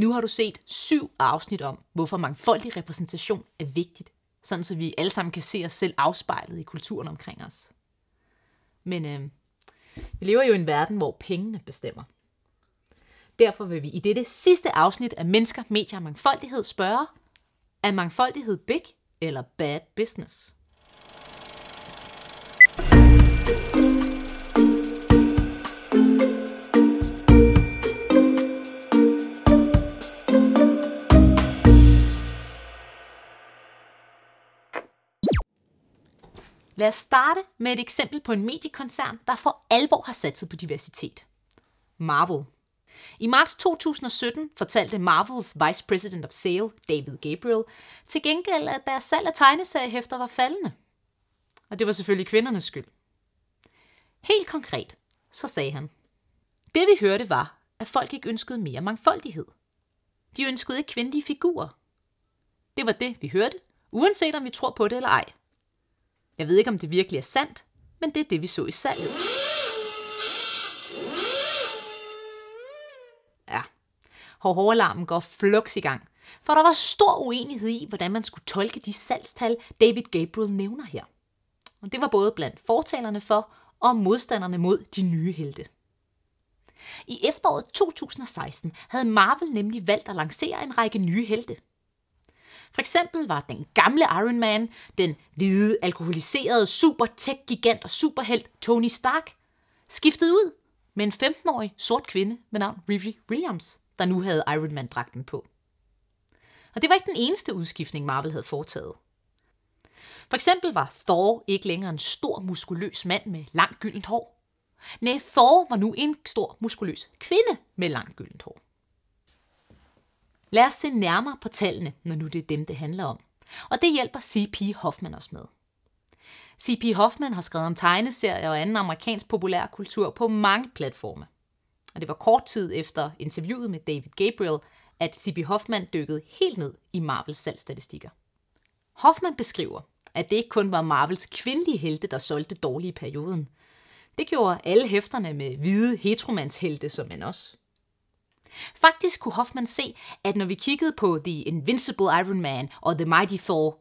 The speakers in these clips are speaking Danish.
Nu har du set syv afsnit om, hvorfor mangfoldig repræsentation er vigtigt, sådan så vi alle sammen kan se os selv afspejlet i kulturen omkring os. Men øh, vi lever jo i en verden, hvor pengene bestemmer. Derfor vil vi i dette sidste afsnit af Mennesker, Medier og Mangfoldighed spørge, er mangfoldighed big eller bad business? thank you Lad os starte med et eksempel på en mediekoncern, der for alvor har satset på diversitet. Marvel. I marts 2017 fortalte Marvels Vice President of Sale, David Gabriel, til gengæld, at deres salg af tegneseriehæfter var faldende. Og det var selvfølgelig kvindernes skyld. Helt konkret, så sagde han. Det vi hørte var, at folk ikke ønskede mere mangfoldighed. De ønskede ikke kvindelige figurer. Det var det, vi hørte, uanset om vi tror på det eller ej. Jeg ved ikke, om det virkelig er sandt, men det er det, vi så i salget. Ja, hårhåralarmen går flux i gang, for der var stor uenighed i, hvordan man skulle tolke de salgstal, David Gabriel nævner her. Og det var både blandt fortalerne for og modstanderne mod de nye helte. I efteråret 2016 havde Marvel nemlig valgt at lancere en række nye helte – for eksempel var den gamle Iron Man, den hvide, alkoholiserede super tech gigant og superhelt Tony Stark, skiftet ud med en 15-årig sort kvinde med navn Riri Williams, der nu havde Iron Man-dragten på. Og det var ikke den eneste udskiftning, Marvel havde foretaget. For eksempel var Thor ikke længere en stor, muskuløs mand med langt gyldent hår. Nej, Thor var nu en stor, muskuløs kvinde med langt gyldent Lad os se nærmere på tallene, når nu det er dem, det handler om. Og det hjælper C.P. Hoffman også med. C.P. Hoffman har skrevet om tegneserier og anden amerikansk populærkultur på mange platforme. Og det var kort tid efter interviewet med David Gabriel, at C.P. Hoffman dykkede helt ned i Marvels salgsstatistikker. Hoffman beskriver, at det ikke kun var Marvels kvindelige helte, der solgte dårlige i perioden. Det gjorde alle hæfterne med hvide heteromandshelte som man også. Faktisk kunne Hoffman se, at når vi kiggede på The Invincible Iron Man og The Mighty Thor,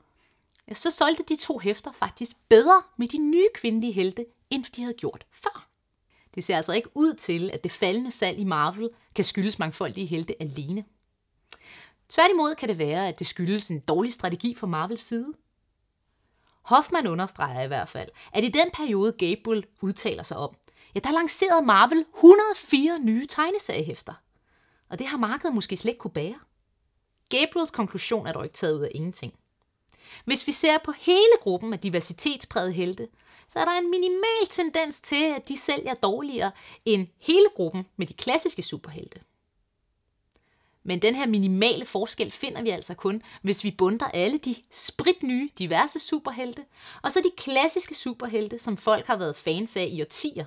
så solgte de to hæfter faktisk bedre med de nye kvindelige helte, end de havde gjort før. Det ser altså ikke ud til, at det faldende salg i Marvel kan skyldes mangfoldige helte alene. Tværtimod kan det være, at det skyldes en dårlig strategi fra Marvels side. Hoffman understreger i hvert fald, at i den periode Gable udtaler sig om, ja, der lancerede Marvel 104 nye tegneseriehæfter – og det har markedet måske slet ikke kunne bære. Gabriels konklusion er dog ikke taget ud af ingenting. Hvis vi ser på hele gruppen af diversitetspræget helte, så er der en minimal tendens til, at de sælger dårligere end hele gruppen med de klassiske superhelte. Men den her minimale forskel finder vi altså kun, hvis vi bunder alle de spritnye, diverse superhelte, og så de klassiske superhelte, som folk har været fans af i årtier.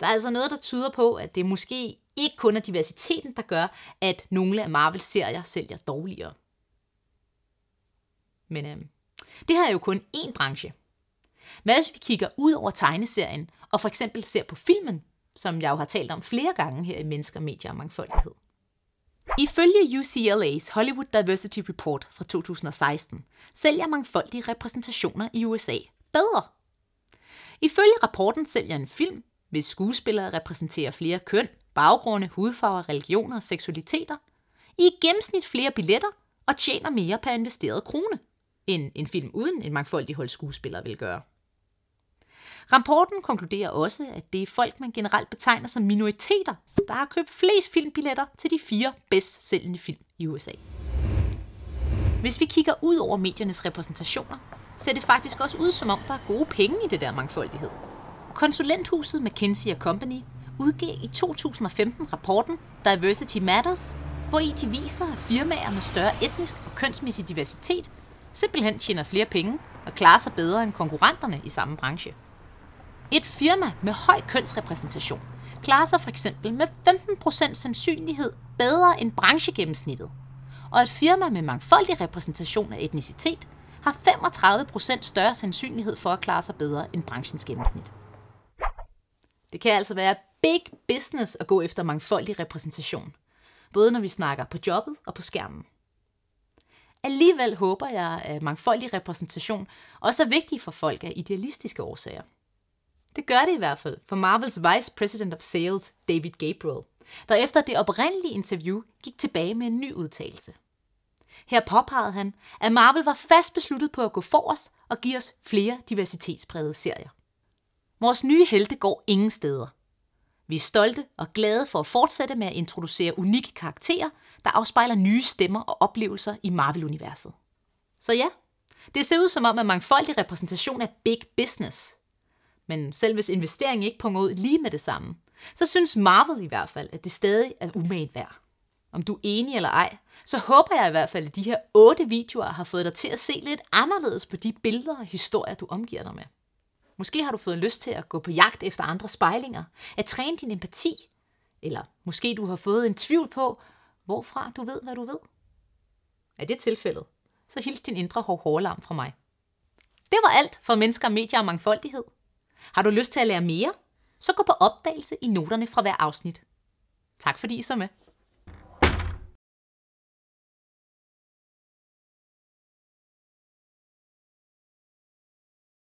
Der er altså noget, der tyder på, at det måske ikke kun er diversiteten, der gør, at nogle af Marvels serier sælger dårligere. Men øhm, det her er jo kun én branche. Hvad hvis vi kigger ud over tegneserien, og for eksempel ser på filmen, som jeg jo har talt om flere gange her i Mennesker, Medier og Mangfoldighed? Ifølge UCLA's Hollywood Diversity Report fra 2016 sælger mangfoldige repræsentationer i USA bedre. Ifølge rapporten sælger en film, hvis skuespillere repræsenterer flere køn, baggrunde, hudfarver, religioner og seksualiteter, i gennemsnit flere billetter og tjener mere per investeret krone, end en film uden en mangfoldig hold skuespillere vil gøre. Rapporten konkluderer også, at det er folk, man generelt betegner som minoriteter, der har købt flest filmbilletter til de fire bedst sælgende film i USA. Hvis vi kigger ud over mediernes repræsentationer, ser det faktisk også ud som om, der er gode penge i det der mangfoldighed. Konsulenthuset McKinsey Company udgav i 2015 rapporten Diversity Matters, hvor i de viser, at firmaer med større etnisk og kønsmæssig diversitet simpelthen tjener flere penge og klarer sig bedre end konkurrenterne i samme branche. Et firma med høj kønsrepræsentation klarer sig f.eks. med 15% sandsynlighed bedre end branchegennemsnittet, og et firma med mangfoldig repræsentation af etnicitet har 35% større sandsynlighed for at klare sig bedre end branchens gennemsnit. Det kan altså være big business at gå efter mangfoldig repræsentation, både når vi snakker på jobbet og på skærmen. Alligevel håber jeg, at mangfoldig repræsentation også er vigtig for folk af idealistiske årsager. Det gør det i hvert fald for Marvels Vice President of Sales, David Gabriel, der efter det oprindelige interview gik tilbage med en ny udtalelse. Her påpegede han, at Marvel var fast besluttet på at gå for os og give os flere diversitetsprægede serier. Vores nye helte går ingen steder – vi er stolte og glade for at fortsætte med at introducere unikke karakterer, der afspejler nye stemmer og oplevelser i Marvel-universet. Så ja, det ser ud som om, at mangfoldig repræsentation er big business. Men selv hvis investeringen ikke punger ud lige med det samme, så synes Marvel i hvert fald, at det stadig er umagen værd. Om du er enig eller ej, så håber jeg i hvert fald, at de her otte videoer har fået dig til at se lidt anderledes på de billeder og historier, du omgiver dig med. Måske har du fået lyst til at gå på jagt efter andre spejlinger, at træne din empati, eller måske du har fået en tvivl på, hvorfra du ved, hvad du ved. Er det tilfældet, så hils din indre hårhårlam fra mig. Det var alt for mennesker, medier og mangfoldighed. Har du lyst til at lære mere? Så gå på opdagelse i noterne fra hver afsnit. Tak fordi I så med.